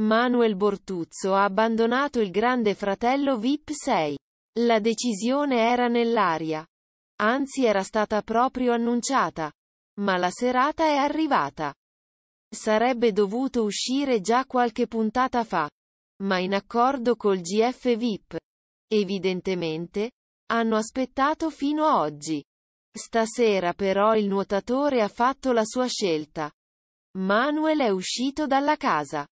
Manuel Bortuzzo ha abbandonato il grande fratello VIP 6. La decisione era nell'aria. Anzi era stata proprio annunciata. Ma la serata è arrivata. Sarebbe dovuto uscire già qualche puntata fa. Ma in accordo col GF VIP. Evidentemente, hanno aspettato fino a oggi. Stasera però il nuotatore ha fatto la sua scelta. Manuel è uscito dalla casa.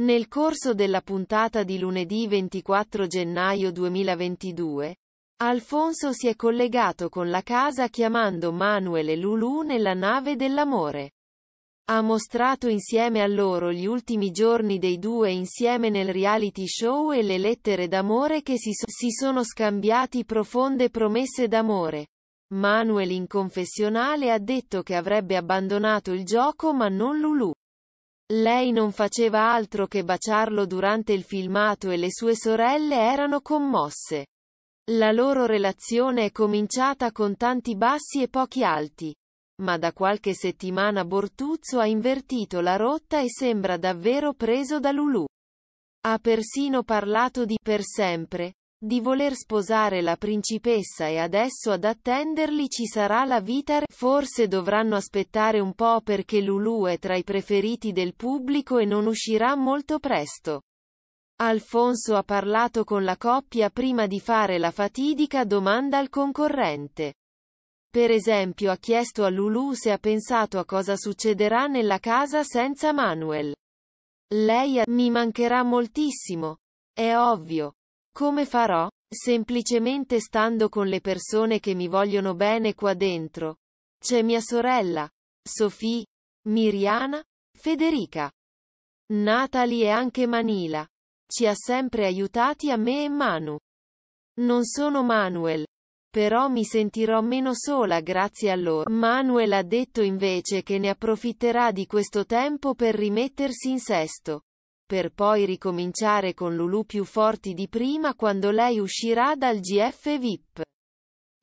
Nel corso della puntata di lunedì 24 gennaio 2022, Alfonso si è collegato con la casa chiamando Manuel e Lulu nella nave dell'amore. Ha mostrato insieme a loro gli ultimi giorni dei due insieme nel reality show e le lettere d'amore che si, so si sono scambiati profonde promesse d'amore. Manuel in confessionale ha detto che avrebbe abbandonato il gioco ma non Lulu. Lei non faceva altro che baciarlo durante il filmato e le sue sorelle erano commosse. La loro relazione è cominciata con tanti bassi e pochi alti. Ma da qualche settimana Bortuzzo ha invertito la rotta e sembra davvero preso da Lulù. Ha persino parlato di per sempre, di voler sposare la principessa e adesso ad attenderli ci sarà la vita re. Forse dovranno aspettare un po' perché Lulu è tra i preferiti del pubblico e non uscirà molto presto. Alfonso ha parlato con la coppia prima di fare la fatidica domanda al concorrente. Per esempio ha chiesto a Lulu se ha pensato a cosa succederà nella casa senza Manuel. Lei ha, mi mancherà moltissimo. È ovvio. Come farò? Semplicemente stando con le persone che mi vogliono bene qua dentro. C'è mia sorella, Sofì, Miriana, Federica. Natalie e anche Manila. Ci ha sempre aiutati a me e Manu. Non sono Manuel. Però mi sentirò meno sola grazie a loro. Manuel ha detto invece che ne approfitterà di questo tempo per rimettersi in sesto per poi ricominciare con Lulu più forti di prima quando lei uscirà dal GF VIP.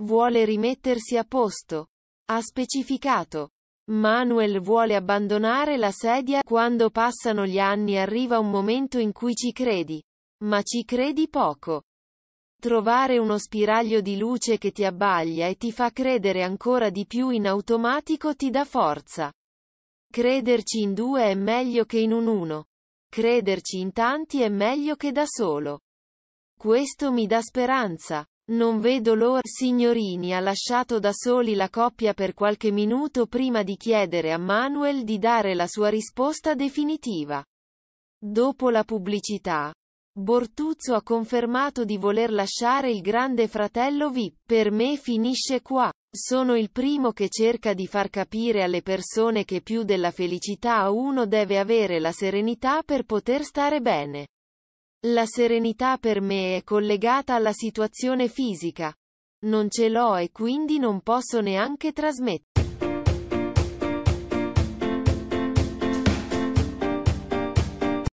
Vuole rimettersi a posto. Ha specificato. Manuel vuole abbandonare la sedia quando passano gli anni arriva un momento in cui ci credi. Ma ci credi poco. Trovare uno spiraglio di luce che ti abbaglia e ti fa credere ancora di più in automatico ti dà forza. Crederci in due è meglio che in un uno. Crederci in tanti è meglio che da solo. Questo mi dà speranza. Non vedo l'ora. Signorini ha lasciato da soli la coppia per qualche minuto prima di chiedere a Manuel di dare la sua risposta definitiva. Dopo la pubblicità, Bortuzzo ha confermato di voler lasciare il grande fratello VIP. Per me finisce qua. Sono il primo che cerca di far capire alle persone che più della felicità uno deve avere la serenità per poter stare bene. La serenità per me è collegata alla situazione fisica. Non ce l'ho e quindi non posso neanche trasmettere.